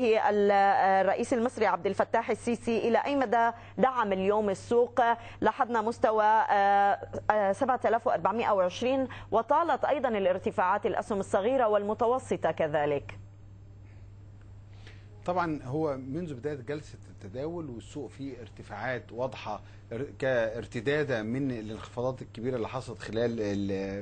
الرئيس المصري عبد الفتاح السيسي إلى أي مدى دعم اليوم السوق لاحظنا مستوى 7420 آه، آه، وطالت أيضا الارتفاعات الأسهم الصغيرة والمتوسطة كذلك طبعا هو منذ بداية جلسة التداول والسوق فيه ارتفاعات واضحة كارتدادة من الانخفاضات الكبيرة اللي حصلت خلال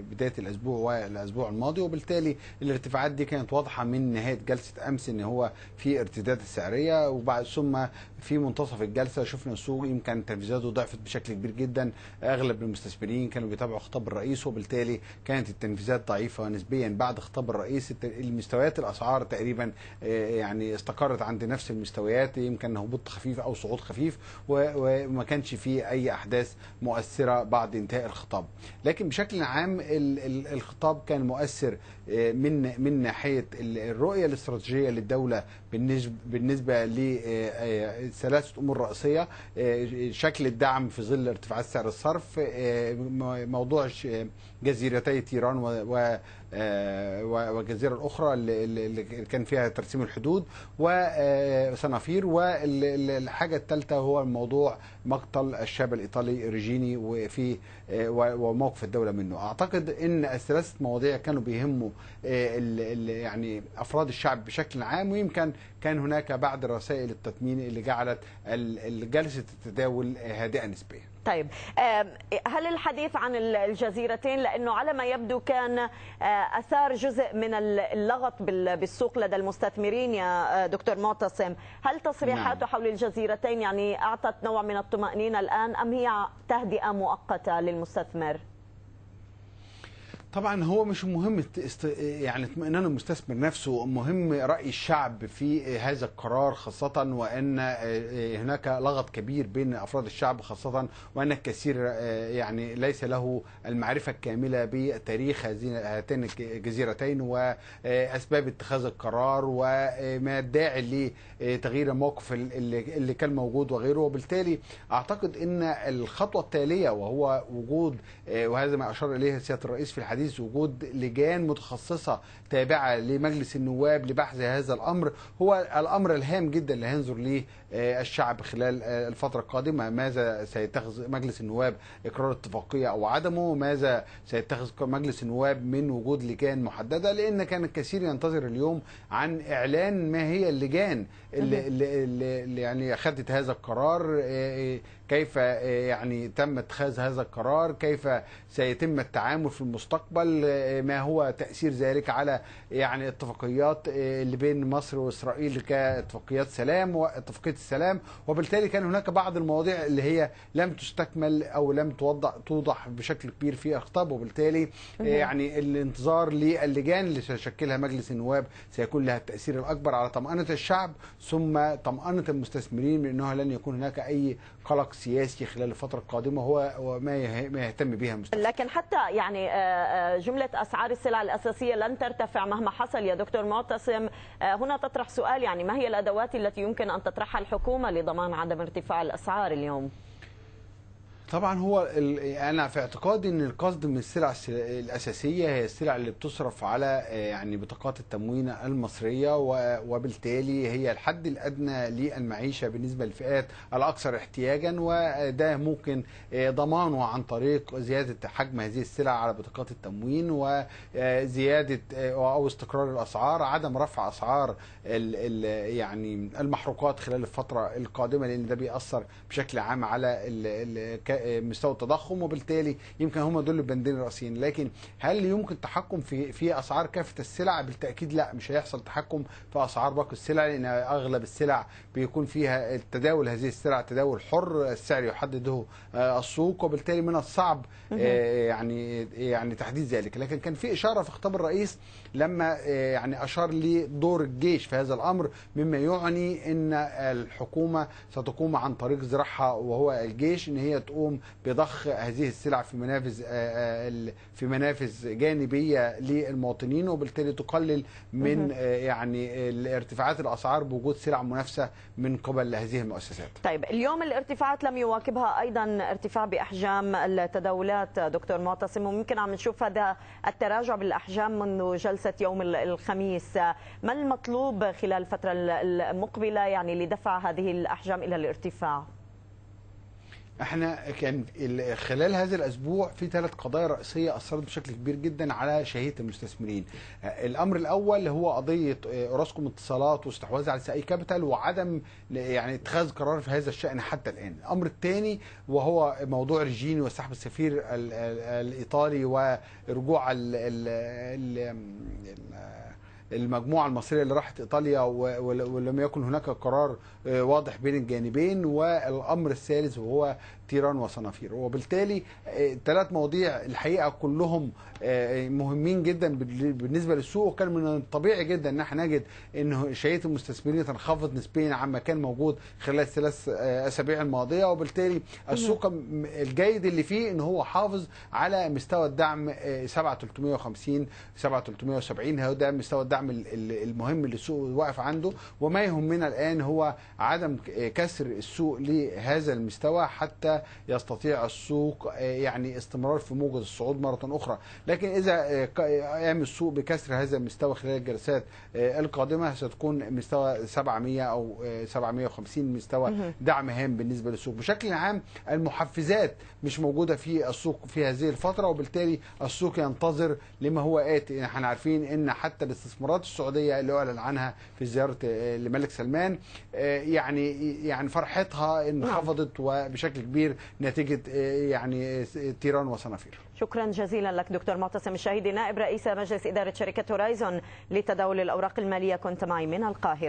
بداية الأسبوع والأسبوع الماضي وبالتالي الارتفاعات دي كانت واضحة من نهاية جلسة أمس إن هو في ارتداد سعرية وبعد ثم في منتصف الجلسة شفنا السوق يمكن تنفيذاته ضعفت بشكل كبير جدا أغلب المستثمرين كانوا بيتابعوا خطاب الرئيس وبالتالي كانت التنفيذات ضعيفة نسبيا بعد خطاب الرئيس المستويات الأسعار تقريبا آه، يعني استقرت استمرت عند نفس المستويات يمكن هبوط خفيف او صعود خفيف وما كانش فيه اي احداث مؤثره بعد انتهاء الخطاب لكن بشكل عام الخطاب كان مؤثر آه، من من ناحيه الرؤيه الاستراتيجيه للدوله بالنسبه بالنسبه لثلاثه آه، امور رئيسيه آه، شكل الدعم في ظل ارتفاعات سعر الصرف موضوع جزيرتي تيران و آه، والجزيرة الأخرى اللي كان فيها ترسيم الحدود وصنافير آه، والحاجة الثالثة هو موضوع مقتل الشاب الإيطالي ريجيني وفي آه، وموقف الدولة منه أعتقد أن الثلاثة مواضيع كانوا بيهموا يعني أفراد الشعب بشكل عام ويمكن كان هناك بعض رسائل التطمين اللي جعلت جلسة التداول هادئة نسبيا طيب هل الحديث عن الجزيرتين لانه على ما يبدو كان آه، اثار جزء من اللغط بالسوق لدى المستثمرين يا آه، دكتور معتصم هل تصريحاته نعم. حول الجزيرتين يعني اعطت نوع من الطمانينه الان ام هي تهدئه مؤقته للمستثمر طبعا هو مش مهم يعني اطمئنان المستثمر نفسه مهم راي الشعب في هذا القرار خاصه وان آه، آه، هناك لغط كبير بين افراد الشعب خاصه وان الكثير آه، يعني ليس له المعرفه الكامله بتاريخ هذين هاتين الجزيرتين واسباب اتخاذ القرار وما الداعي لتغيير الموقف اللي كان موجود وغيره وبالتالي اعتقد ان الخطوه التاليه وهو وجود وهذا ما اشار اليه سياده الرئيس في الحديث التحريز وجود لجان متخصصه تابعه لمجلس النواب لبحث هذا الامر هو الامر الهام جدا اللي هينظر ليه آه، الشعب خلال آه، الفتره القادمه ماذا سيتخذ مجلس النواب اقرار اتفاقيه او عدمه ماذا سيتخذ مجلس النواب من وجود لجان محدده لان كان الكثير ينتظر اليوم عن اعلان ما هي اللجان اللي, اللي, اللي يعني اخذت هذا القرار آه، كيف يعني تم اتخاذ هذا القرار كيف سيتم التعامل في المستقبل المستقبل آه، ما هو تأثير ذلك على يعني اتفاقيات آه، اللي بين مصر وإسرائيل كاتفاقيات سلام واتفاقية السلام وبالتالي كان هناك بعض المواضيع اللي هي لم تستكمل أو لم توضح توضح بشكل كبير في الخطاب وبالتالي آه، يعني الانتظار للجان اللي سيشكلها مجلس النواب سيكون لها التأثير الأكبر على طمأنة الشعب ثم طمأنة المستثمرين من أنه لن يكون هناك أي قلق سياسي خلال الفترة القادمة هو وما يهتم بها المستثمرين لكن حتى يعني جملة أسعار السلع الأساسية لن ترتفع مهما حصل يا دكتور معتصم آه، هنا تطرح سؤال يعني ما هي الأدوات التي يمكن أن تطرحها الحكومة لضمان عدم ارتفاع الأسعار اليوم؟ طبعا هو انا في اعتقادي ان القصد من السلع الاساسيه هي السلع اللي بتصرف على آه، يعني بطاقات التموين المصريه وبالتالي هي الحد الادنى للمعيشه بالنسبه للفئات الاكثر احتياجا وده ممكن آه، ضمانه عن طريق زياده حجم هذه السلع على بطاقات التموين وزياده آه، او استقرار الاسعار عدم رفع اسعار يعني المحروقات خلال الفتره القادمه لان ده بيأثر بشكل عام على ال مستوى التضخم وبالتالي يمكن هم دول البندين الرئيسيين لكن هل يمكن تحكم في في اسعار كافه السلع بالتاكيد لا مش هيحصل تحكم في اسعار باقي السلع لان اغلب السلع بيكون فيها التداول هذه السلع تداول حر السعر يحدده آه، السوق وبالتالي من الصعب آه، يعني يعني تحديد ذلك لكن كان في اشاره في خطاب الرئيس لما آه، يعني اشار لدور الجيش في هذا الامر مما يعني ان الحكومه ستقوم عن طريق ذراعها وهو الجيش ان هي تقوم تقوم بضخ هذه السلع في منافذ آه، آه، في منافذ جانبيه للمواطنين وبالتالي تقلل من آه، يعني ارتفاعات الاسعار بوجود سلع منافسه من قبل هذه المؤسسات. طيب اليوم الارتفاعات لم يواكبها ايضا ارتفاع باحجام التداولات دكتور معتصم وممكن عم نشوف هذا التراجع بالاحجام منذ جلسه يوم الخميس ما المطلوب خلال الفتره المقبله يعني لدفع هذه الاحجام الى الارتفاع؟ احنا كان خلال هذا الاسبوع في ثلاث قضايا رئيسيه اثرت بشكل كبير جدا على شهيه المستثمرين. آه، الامر الاول هو قضيه آه، اوراسكوم اتصالات واستحواذ على ساي كابيتال وعدم يعني اتخاذ قرار في هذا الشان حتى الان. الامر الثاني وهو موضوع ريجيني وسحب السفير الايطالي ورجوع ال ال ال المجموعه المصريه اللي راحت ايطاليا ولم يكن هناك قرار آه، واضح بين الجانبين والامر الثالث وهو تيران وصنافير وبالتالي ثلاث آه، مواضيع الحقيقه كلهم آه، مهمين جدا بالنسبه للسوق وكان من الطبيعي جدا ان احنا نجد ان شهيه المستثمرين تنخفض نسبيا عما كان موجود خلال الثلاث آه، اسابيع الماضيه وبالتالي السوق الجيد اللي فيه ان هو حافظ على مستوى الدعم 7350 7370 هو ده مستوى الدعم المهم اللي السوق واقف عنده وما يهمنا الان هو عدم كسر السوق لهذا المستوى حتى يستطيع السوق يعني استمرار في موجة الصعود مرة أخرى لكن إذا قام السوق بكسر هذا المستوى خلال الجلسات آه، القادمة ستكون مستوى 700 أو 750 آه، مستوى دعم هام بالنسبة للسوق بشكل عام المحفزات مش موجودة في السوق في هذه الفترة وبالتالي السوق ينتظر لما هو آتي احنا عارفين ان حتى الاستثمارات السعودية اللي أعلن عنها في زيارة الملك آه، سلمان يعني يعني فرحتها انخفضت نعم. وبشكل كبير كبير نتيجه آه، يعني تيران آه، وصنافير شكرا جزيلا لك دكتور معتصم الشهيدي نائب رئيس مجلس اداره شركه هورايزون لتداول الاوراق الماليه كنت معي من القاهره